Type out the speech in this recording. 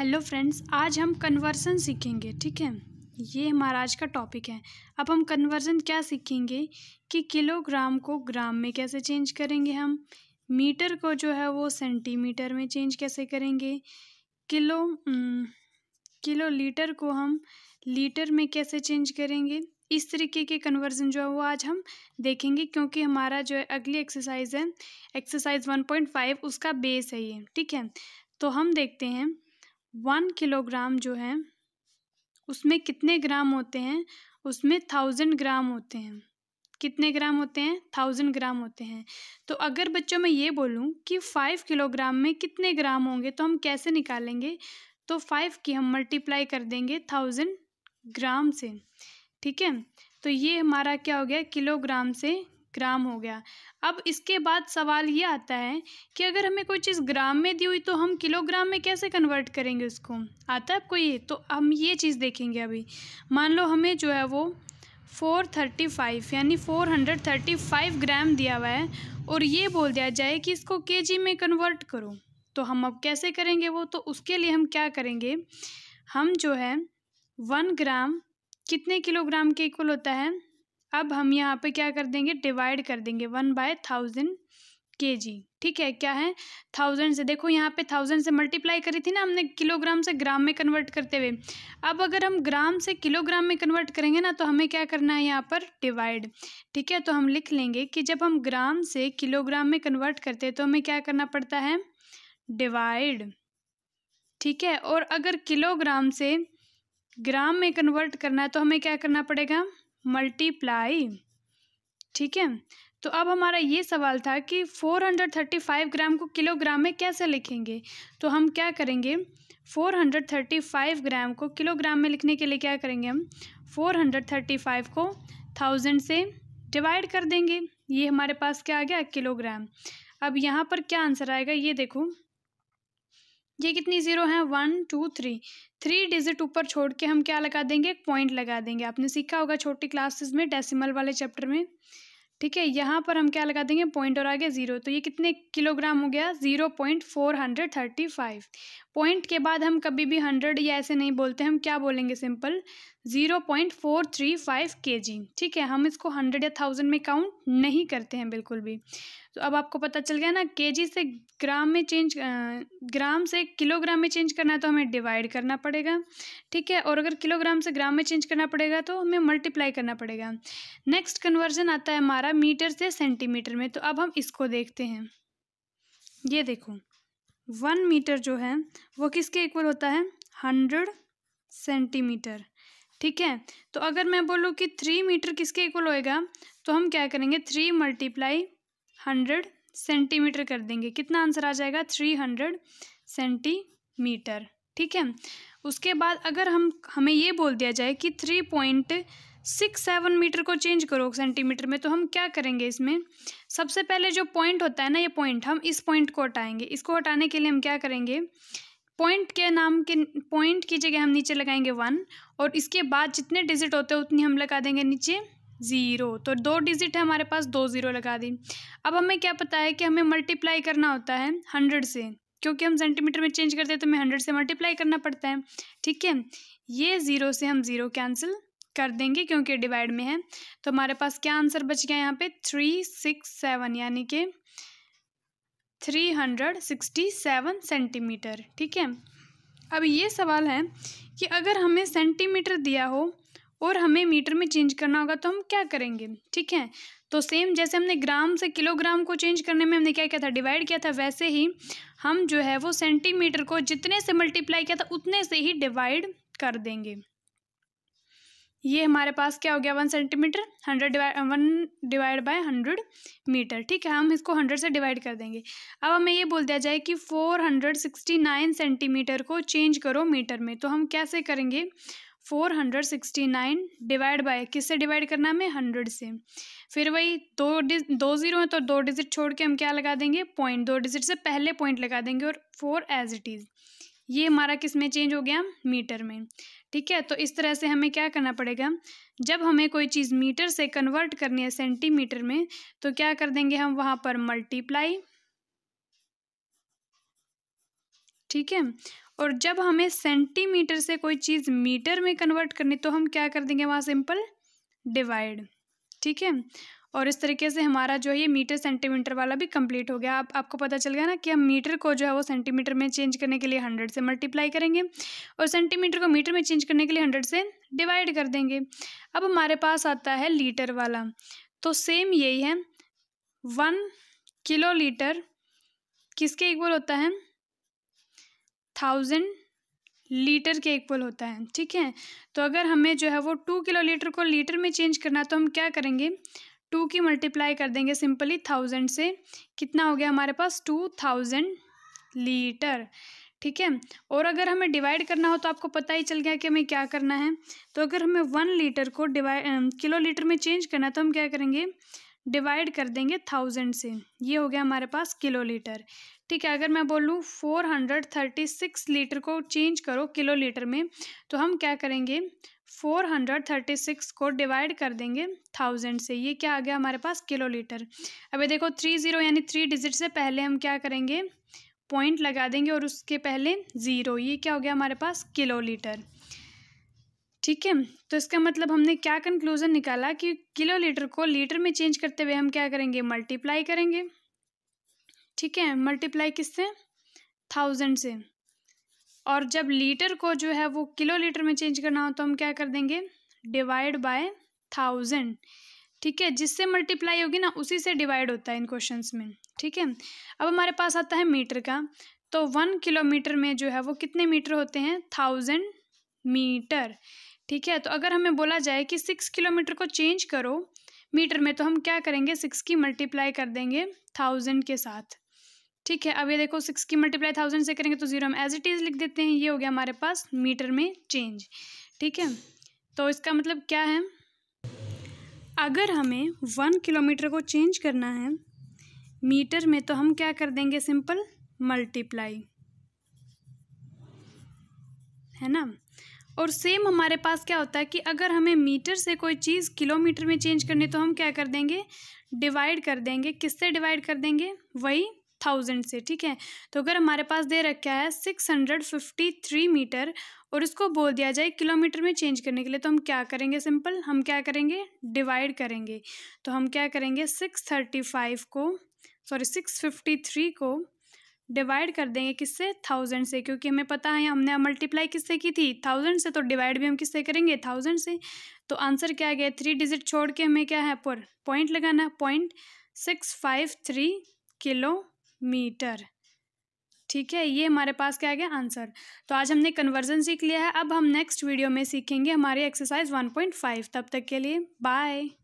hello friends आज हम conversion सीखेंगे ठीक है ये हमारा आज का टॉपिक है अब हम कन्वर्सन क्या सीखेंगे कि किलोग्राम को ग्राम में कैसे चेंज करेंगे हम मीटर को जो है वो सेंटीमीटर में चेंज कैसे करेंगे किलो किलो लीटर को हम लीटर में कैसे चेंज करेंगे इस तरीके के कन्वर्जन जो है वो आज हम देखेंगे क्योंकि हमारा जो है अगली एक्सरसाइज है एक्सरसाइज वन पॉइंट फाइव उसका बेस है ये ठीक है तो हम देखते हैं वन किलोग्राम जो है उसमें कितने ग्राम होते हैं उसमें थाउजेंड ग्राम होते हैं कितने ग्राम होते हैं थाउजेंड ग्राम होते हैं तो अगर बच्चों मैं ये बोलूँ कि फ़ाइव किलोग्राम में कितने ग्राम होंगे तो हम कैसे निकालेंगे तो फाइव की हम मल्टीप्लाई कर देंगे थाउजेंड ग्राम से ठीक है तो ये हमारा क्या हो गया किलोग्राम से ग्राम हो गया अब इसके बाद सवाल ये आता है कि अगर हमें कोई चीज़ ग्राम में दी हुई तो हम किलोग्राम में कैसे कन्वर्ट करेंगे उसको आता है आपको ये तो हम ये चीज़ देखेंगे अभी मान लो हमें जो है वो फोर थर्टी फाइव यानी four hundred thirty five gram दिया हुआ है और ये बोल दिया जाए कि इसको जी में कन्वर्ट करो तो हम अब कैसे करेंगे वो तो उसके लिए हम क्या करेंगे हम जो है वन ग्राम कितने किलोग्राम के इक्वल होता है अब हम यहाँ पे क्या कर देंगे डिवाइड कर देंगे वन बाय थाउजेंड के जी ठीक है क्या है थाउजेंड से देखो यहाँ पे थाउजेंड से मल्टीप्लाई करी थी ना हमने किलोग्राम से ग्राम में कन्वर्ट करते हुए अब अगर हम ग्राम से किलोग्राम में कन्वर्ट करेंगे ना तो हमें क्या करना है यहाँ पर डिवाइड ठीक है तो हम लिख लेंगे कि जब हम ग्राम से किलोग्राम में कन्वर्ट करते हैं तो हमें क्या करना पड़ता है डिवाइड ठीक है और अगर किलोग्राम से ग्राम में कन्वर्ट करना है तो हमें क्या करना पड़ेगा मल्टीप्लाई ठीक है तो अब हमारा ये सवाल था कि 435 ग्राम को किलोग्राम में कैसे लिखेंगे तो हम क्या करेंगे 435 ग्राम को किलोग्राम में लिखने के लिए क्या करेंगे हम 435 को थाउजेंड से डिवाइड कर देंगे ये हमारे पास क्या आ गया किलोग्राम अब यहाँ पर क्या आंसर आएगा ये देखो ये कितनी ज़ीरो हैं one two three three digit ऊपर छोड़ के हम क्या लगा देंगे एक पॉइंट लगा देंगे आपने सीखा होगा छोटी क्लासेस में डेसिमल वाले चैप्टर में ठीक है यहाँ पर हम क्या लगा देंगे पॉइंट और आगे ज़ीरो तो ये कितने किलोग्राम हो गया zero point four hundred thirty five point के बाद हम कभी भी हंड्रेड या ऐसे नहीं बोलते हम क्या बोलेंगे simple zero point four three five K G ठीक है हम इसको हंड्रेड या थाउजेंड में काउंट नहीं करते हैं बिल्कुल भी तो अब आपको पता चल गया ना के जी से ग्राम में चेंज ग्राम से किलोग्राम में चेंज करना है तो हमें डिवाइड करना पड़ेगा ठीक है और अगर किलोग्राम से ग्राम में चेंज करना पड़ेगा तो हमें मल्टीप्लाई करना पड़ेगा नेक्स्ट कन्वर्जन आता है हमारा मीटर से सेंटीमीटर में तो अब हम इसको देखते हैं ये देखो वन मीटर जो है वो किसके इक्वल होता है हंड्रेड सेंटीमीटर ठीक है तो अगर मैं बोलूँ कि थ्री मीटर किसके इक्वल होएगा तो हम क्या करेंगे थ्री मल्टीप्लाई हंड्रेड सेंटीमीटर कर देंगे कितना आंसर आ जाएगा थ्री हंड्रेड सेंटीमीटर ठीक है उसके बाद अगर हम हमें ये बोल दिया जाए कि three point six seven metre को चेंज करो सेंटीमीटर में तो हम क्या करेंगे इसमें सबसे पहले जो पॉइंट होता है ना ये पॉइंट हम इस पॉइंट को हटाएंगे इसको हटाने के लिए हम क्या करेंगे पॉइंट के नाम के पॉइंट की जगह हम नीचे लगाएंगे वन और इसके बाद जितने डिजिट होते हैं उतनी हम लगा देंगे नीचे ज़ीरो तो दो डिजिट है हमारे पास दो ज़ीरो लगा दी अब हमें क्या पता है कि हमें मल्टीप्लाई करना होता है हंड्रेड से क्योंकि हम सेंटीमीटर में चेंज करते हैं तो हमें हंड्रेड से मल्टीप्लाई करना पड़ता है ठीक है ये ज़ीरो से हम ज़ीरो कैंसिल कर देंगे क्योंकि डिवाइड में है तो हमारे पास क्या आंसर बच गया यहाँ पे थ्री सिक्स सेवन यानी कि three hundred sixty seven centimetre ठीक है अब ये सवाल है कि अगर हमें सेंटीमीटर दिया हो और हमें मीटर में चेंज करना होगा तो हम क्या करेंगे ठीक है तो सेम जैसे हमने ग्राम से किलोग्राम को चेंज करने में हमने क्या किया था डिवाइड किया था वैसे ही हम जो है वो सेंटीमीटर को जितने से मल्टीप्लाई किया था उतने से ही डिवाइड कर देंगे ये हमारे पास क्या हो गया one centimetre hundred one divide by hundred metre ठीक है हम इसको हंड्रेड से डिवाइड कर देंगे अब हमें ये बोल दिया जाए कि four hundred sixty nine centimetre को चेंज करो मीटर में तो हम कैसे करेंगे four hundred sixty nine divide by किससे डिवाइड करना हमें हंड्रेड से फिर वही दो डिज दो जीरो हैं तो दो डिजिट छोड़ के हम क्या लगा देंगे पॉइंट दो डिजिट से पहले पॉइंट लगा देंगे और फोर एज इट इज़ ये हमारा किस में चेंज हो गया मीटर में ठीक है तो इस तरह से हमें क्या करना पड़ेगा जब हमें कोई चीज़ मीटर से कन्वर्ट करनी है सेंटीमीटर में तो क्या कर देंगे हम वहाँ पर मल्टीप्लाई ठीक है और जब हमें सेंटीमीटर से कोई चीज़ मीटर में कन्वर्ट करनी तो हम क्या कर देंगे वहाँ सिंपल डिवाइड ठीक है और इस तरीके से हमारा जो है ये मीटर सेंटीमीटर वाला भी कंप्लीट हो गया आप आपको पता चल गया ना कि हम मीटर को जो है वो सेंटीमीटर में चेंज करने के लिए हंड्रेड से मल्टीप्लाई करेंगे और सेंटीमीटर को मीटर में चेंज करने के लिए हंड्रेड से डिवाइड कर देंगे अब हमारे पास आता है लीटर वाला तो सेम यही है वन किलो लीटर किसके इक्वल होता है थाउजेंड लीटर के इक्वल होता है ठीक है तो अगर हमें जो है वो टू किलो लीटर को लीटर में चेंज करना तो हम क्या करेंगे टू की मल्टीप्लाई कर देंगे सिंपली थाउजेंड से कितना हो गया हमारे पास टू थाउजेंड लीटर ठीक है और अगर हमें डिवाइड करना हो तो आपको पता ही चल गया कि हमें क्या करना है तो अगर हमें वन लीटर को डिवाइड किलो लीटर में चेंज करना है तो हम क्या करेंगे डिवाइड कर देंगे थाउजेंड से ये हो गया हमारे पास किलो लीटर ठीक है अगर मैं बोलूँ four hundred thirty six litre को चेंज करो किलो लीटर में तो हम क्या करेंगे फोर हंड्रेड थर्टी सिक्स को डिवाइड कर देंगे थाउजेंड से ये क्या आ गया हमारे पास किलो लीटर अभी देखो थ्री ज़ीरो यानी थ्री डिजिट से पहले हम क्या करेंगे पॉइंट लगा देंगे और उसके पहले ज़ीरो ये क्या हो गया हमारे पास किलो लीटर ठीक है तो इसका मतलब हमने क्या कंक्लूज़न निकाला कि किलो लीटर को लीटर में चेंज करते हुए हम क्या करेंगे मल्टीप्लाई करेंगे ठीक है मल्टीप्लाई किससे थाउजेंड से और जब लीटर को जो है वो किलो लीटर में चेंज करना हो तो हम क्या कर देंगे डिवाइड बाय थाउजेंड ठीक है जिससे मल्टीप्लाई होगी ना उसी से डिवाइड होता है इन क्वेश्चंस में ठीक है अब हमारे पास आता है मीटर का तो वन किलोमीटर में जो है वो कितने मीटर होते हैं थाउजेंड मीटर ठीक है तो अगर हमें बोला जाए कि सिक्स किलोमीटर को चेंज करो मीटर में तो हम क्या करेंगे सिक्स की मल्टीप्लाई कर देंगे थाउजेंड के साथ ठीक है अब ये देखो सिक्स की मल्टीप्लाई थाउजेंड से करेंगे तो ज़ीरो हम एज इट इज़ लिख देते हैं ये हो गया हमारे पास मीटर में चेंज ठीक है तो इसका मतलब क्या है अगर हमें वन किलोमीटर को चेंज करना है मीटर में तो हम क्या कर देंगे सिंपल मल्टीप्लाई है ना और सेम हमारे पास क्या होता है कि अगर हमें मीटर से कोई चीज़ किलोमीटर में चेंज करनी तो हम क्या कर देंगे डिवाइड कर देंगे किससे डिवाइड कर देंगे वही थाउजेंड से ठीक है तो अगर हमारे पास दे रखा है six hundred fifty three metre और इसको बोल दिया जाए किलोमीटर में चेंज करने के लिए तो हम क्या करेंगे सिंपल हम क्या करेंगे डिवाइड करेंगे तो हम क्या करेंगे सिक्स थर्टी फाइव को सॉरी सिक्स फिफ्टी थ्री को डिवाइड कर देंगे किससे थाउजेंड से क्योंकि हमें पता है हमने मल्टीप्लाई किससे की थी थाउजेंड से तो डिवाइड भी हम किससे करेंगे थाउजेंड से तो आंसर क्या गया थ्री डिजिट छोड़ के हमें क्या है पर पॉइंट लगाना point six five three kilometre ठीक है ये हमारे पास क्या आ गया आंसर तो आज हमने कन्वर्जन सीख लिया है अब हम नेक्स्ट वीडियो में सीखेंगे हमारी एक्सरसाइज 1.5 तब तक के लिए बाय